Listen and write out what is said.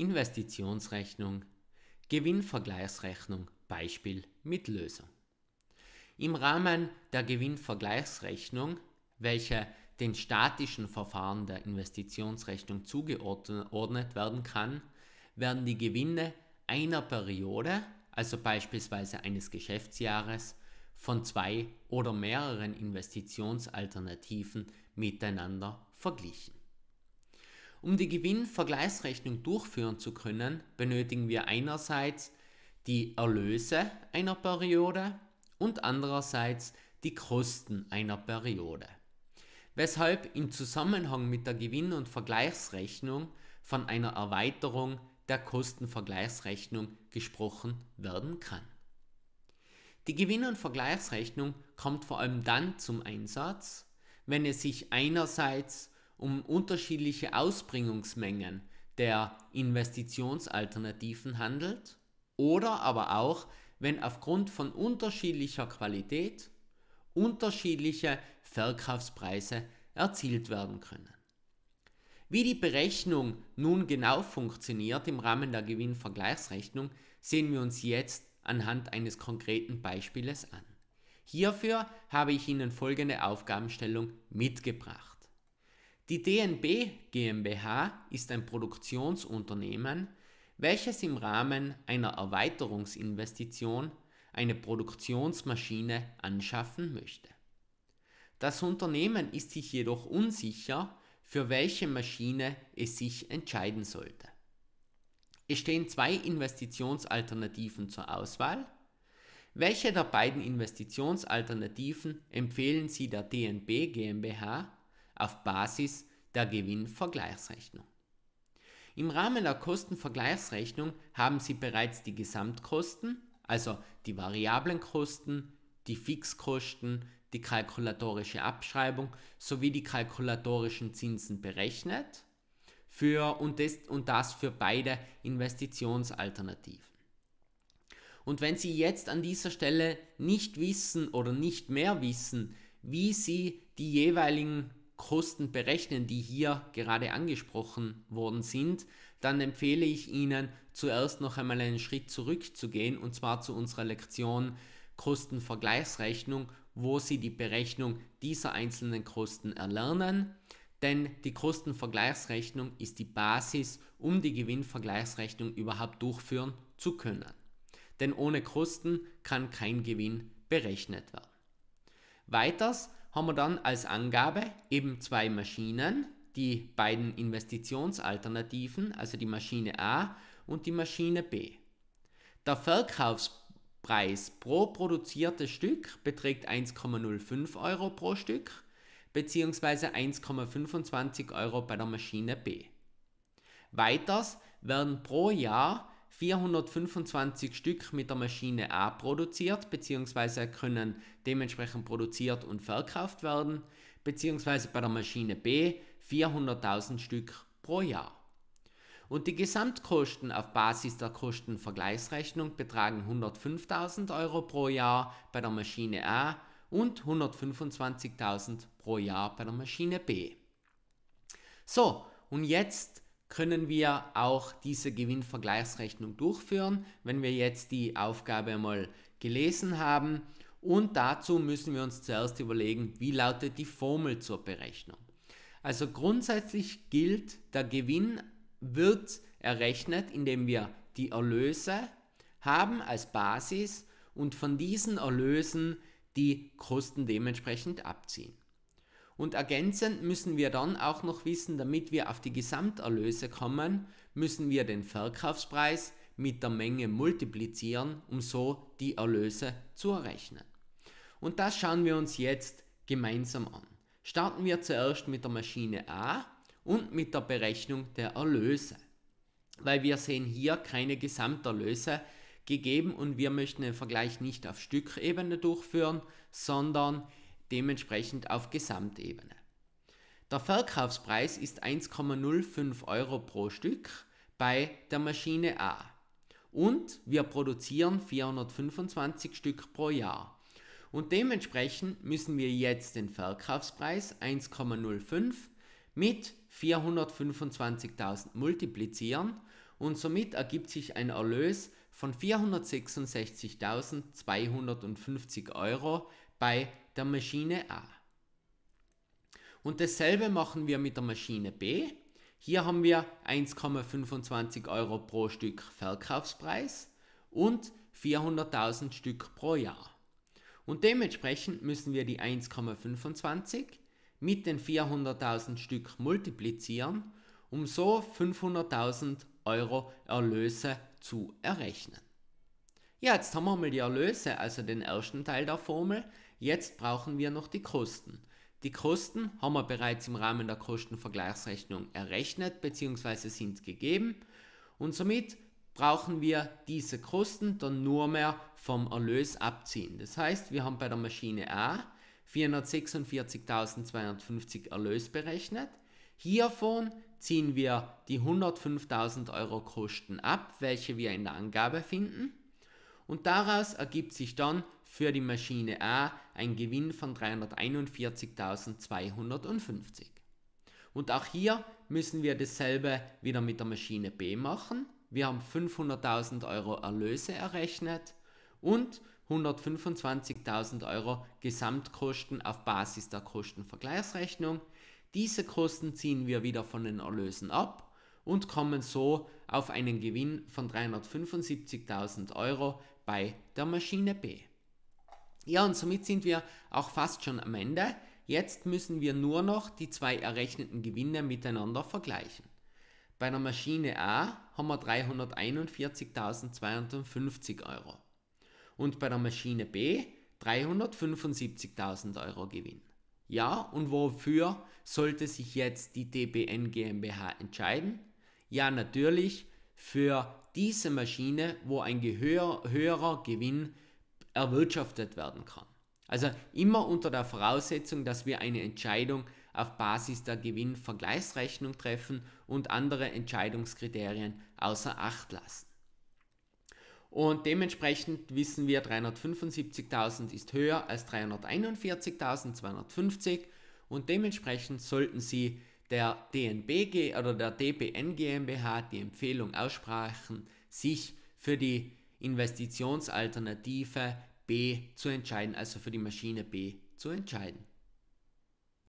Investitionsrechnung, Gewinnvergleichsrechnung, Beispiel mit Lösung. Im Rahmen der Gewinnvergleichsrechnung, welche den statischen Verfahren der Investitionsrechnung zugeordnet werden kann, werden die Gewinne einer Periode, also beispielsweise eines Geschäftsjahres, von zwei oder mehreren Investitionsalternativen miteinander verglichen. Um die Gewinnvergleichsrechnung durchführen zu können, benötigen wir einerseits die Erlöse einer Periode und andererseits die Kosten einer Periode. Weshalb im Zusammenhang mit der Gewinn- und Vergleichsrechnung von einer Erweiterung der Kostenvergleichsrechnung gesprochen werden kann. Die Gewinn- und Vergleichsrechnung kommt vor allem dann zum Einsatz, wenn es sich einerseits um unterschiedliche Ausbringungsmengen der Investitionsalternativen handelt oder aber auch, wenn aufgrund von unterschiedlicher Qualität unterschiedliche Verkaufspreise erzielt werden können. Wie die Berechnung nun genau funktioniert im Rahmen der Gewinnvergleichsrechnung, sehen wir uns jetzt anhand eines konkreten Beispieles an. Hierfür habe ich Ihnen folgende Aufgabenstellung mitgebracht. Die DNB GmbH ist ein Produktionsunternehmen, welches im Rahmen einer Erweiterungsinvestition eine Produktionsmaschine anschaffen möchte. Das Unternehmen ist sich jedoch unsicher, für welche Maschine es sich entscheiden sollte. Es stehen zwei Investitionsalternativen zur Auswahl. Welche der beiden Investitionsalternativen empfehlen Sie der DNB GmbH auf Basis der Gewinnvergleichsrechnung. Im Rahmen der Kostenvergleichsrechnung haben Sie bereits die Gesamtkosten, also die variablen Kosten, die Fixkosten, die kalkulatorische Abschreibung sowie die kalkulatorischen Zinsen berechnet für und das, und das für beide Investitionsalternativen. Und wenn Sie jetzt an dieser Stelle nicht wissen oder nicht mehr wissen, wie Sie die jeweiligen Kosten berechnen, die hier gerade angesprochen worden sind, dann empfehle ich Ihnen zuerst noch einmal einen Schritt zurückzugehen und zwar zu unserer Lektion Kostenvergleichsrechnung, wo Sie die Berechnung dieser einzelnen Kosten erlernen. Denn die Kostenvergleichsrechnung ist die Basis, um die Gewinnvergleichsrechnung überhaupt durchführen zu können. Denn ohne Kosten kann kein Gewinn berechnet werden. Weiters haben wir dann als Angabe eben zwei Maschinen, die beiden Investitionsalternativen, also die Maschine A und die Maschine B. Der Verkaufspreis pro produziertes Stück beträgt 1,05 Euro pro Stück bzw. 1,25 Euro bei der Maschine B. Weiters werden pro Jahr 425 Stück mit der Maschine A produziert, beziehungsweise können dementsprechend produziert und verkauft werden, beziehungsweise bei der Maschine B 400.000 Stück pro Jahr. Und die Gesamtkosten auf Basis der Kostenvergleichsrechnung betragen 105.000 Euro pro Jahr bei der Maschine A und 125.000 pro Jahr bei der Maschine B. So, und jetzt können wir auch diese Gewinnvergleichsrechnung durchführen, wenn wir jetzt die Aufgabe einmal gelesen haben. Und dazu müssen wir uns zuerst überlegen, wie lautet die Formel zur Berechnung. Also grundsätzlich gilt, der Gewinn wird errechnet, indem wir die Erlöse haben als Basis und von diesen Erlösen die Kosten dementsprechend abziehen. Und ergänzend müssen wir dann auch noch wissen, damit wir auf die Gesamterlöse kommen, müssen wir den Verkaufspreis mit der Menge multiplizieren, um so die Erlöse zu errechnen. Und das schauen wir uns jetzt gemeinsam an. Starten wir zuerst mit der Maschine A und mit der Berechnung der Erlöse. Weil wir sehen hier keine Gesamterlöse gegeben und wir möchten den Vergleich nicht auf Stückebene durchführen, sondern dementsprechend auf Gesamtebene. Der Verkaufspreis ist 1,05 Euro pro Stück bei der Maschine A. Und wir produzieren 425 Stück pro Jahr. Und dementsprechend müssen wir jetzt den Verkaufspreis 1,05 mit 425.000 multiplizieren und somit ergibt sich ein Erlös von 466.250 Euro bei der Maschine A. Und dasselbe machen wir mit der Maschine B. Hier haben wir 1,25 Euro pro Stück Verkaufspreis und 400.000 Stück pro Jahr. Und dementsprechend müssen wir die 1,25 mit den 400.000 Stück multiplizieren, um so 500.000 Euro Erlöse zu errechnen. Ja, jetzt haben wir mal die Erlöse, also den ersten Teil der Formel. Jetzt brauchen wir noch die Kosten. Die Kosten haben wir bereits im Rahmen der Kostenvergleichsrechnung errechnet bzw. sind gegeben und somit brauchen wir diese Kosten dann nur mehr vom Erlös abziehen. Das heißt, wir haben bei der Maschine A 446.250 Erlös berechnet. Hiervon ziehen wir die 105.000 Euro Kosten ab, welche wir in der Angabe finden. Und daraus ergibt sich dann für die Maschine A ein Gewinn von 341.250. Und auch hier müssen wir dasselbe wieder mit der Maschine B machen. Wir haben 500.000 Euro Erlöse errechnet und 125.000 Euro Gesamtkosten auf Basis der Kostenvergleichsrechnung. Diese Kosten ziehen wir wieder von den Erlösen ab und kommen so auf einen Gewinn von 375.000 Euro bei der Maschine B. Ja, und somit sind wir auch fast schon am Ende. Jetzt müssen wir nur noch die zwei errechneten Gewinne miteinander vergleichen. Bei der Maschine A haben wir 341.252 Euro und bei der Maschine B 375.000 Euro Gewinn. Ja, und wofür sollte sich jetzt die DBN GmbH entscheiden? Ja, natürlich für diese Maschine, wo ein höherer Gewinn erwirtschaftet werden kann. Also immer unter der Voraussetzung, dass wir eine Entscheidung auf Basis der Gewinnvergleichsrechnung treffen und andere Entscheidungskriterien außer Acht lassen. Und dementsprechend wissen wir, 375.000 ist höher als 341.250 und dementsprechend sollten Sie der DNBG oder der DBN GmbH die Empfehlung aussprechen, sich für die Investitionsalternative B zu entscheiden, also für die Maschine B zu entscheiden.